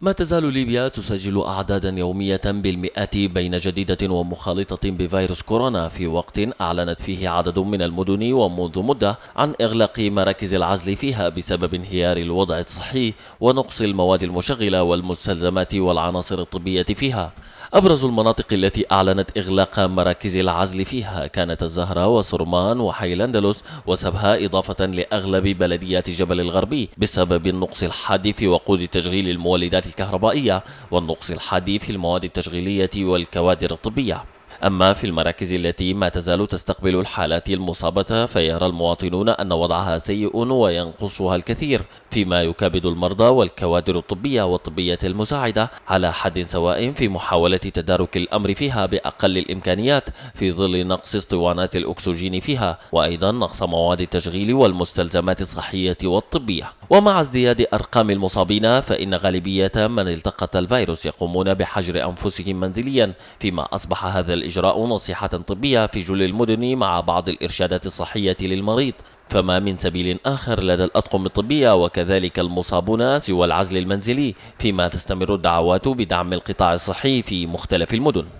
ما تزال ليبيا تسجل أعدادا يومية بالمئات بين جديدة ومخالطة بفيروس كورونا في وقت أعلنت فيه عدد من المدن ومنذ مدة عن إغلاق مراكز العزل فيها بسبب انهيار الوضع الصحي ونقص المواد المشغلة والمستلزمات والعناصر الطبية فيها أبرز المناطق التي أعلنت إغلاق مراكز العزل فيها كانت الزهرة وسرمان وحي الأندلس وسبها إضافة لأغلب بلديات جبل الغربي بسبب النقص الحاد في وقود تشغيل المولدات الكهربائية والنقص الحاد في المواد التشغيلية والكوادر الطبية أما في المراكز التي ما تزال تستقبل الحالات المصابة فيرى المواطنون أن وضعها سيء وينقصها الكثير فيما يكابد المرضى والكوادر الطبية والطبية المساعدة على حد سواء في محاولة تدارك الأمر فيها بأقل الإمكانيات في ظل نقص اسطوانات الأكسجين فيها وأيضا نقص مواد التشغيل والمستلزمات الصحية والطبية ومع ازدياد أرقام المصابين فإن غالبية من التقط الفيروس يقومون بحجر أنفسهم منزليا فيما أصبح هذا الإجراء نصيحة طبية في جل المدن مع بعض الإرشادات الصحية للمريض فما من سبيل آخر لدى الأطقم الطبية وكذلك المصابون سوى العزل المنزلي فيما تستمر الدعوات بدعم القطاع الصحي في مختلف المدن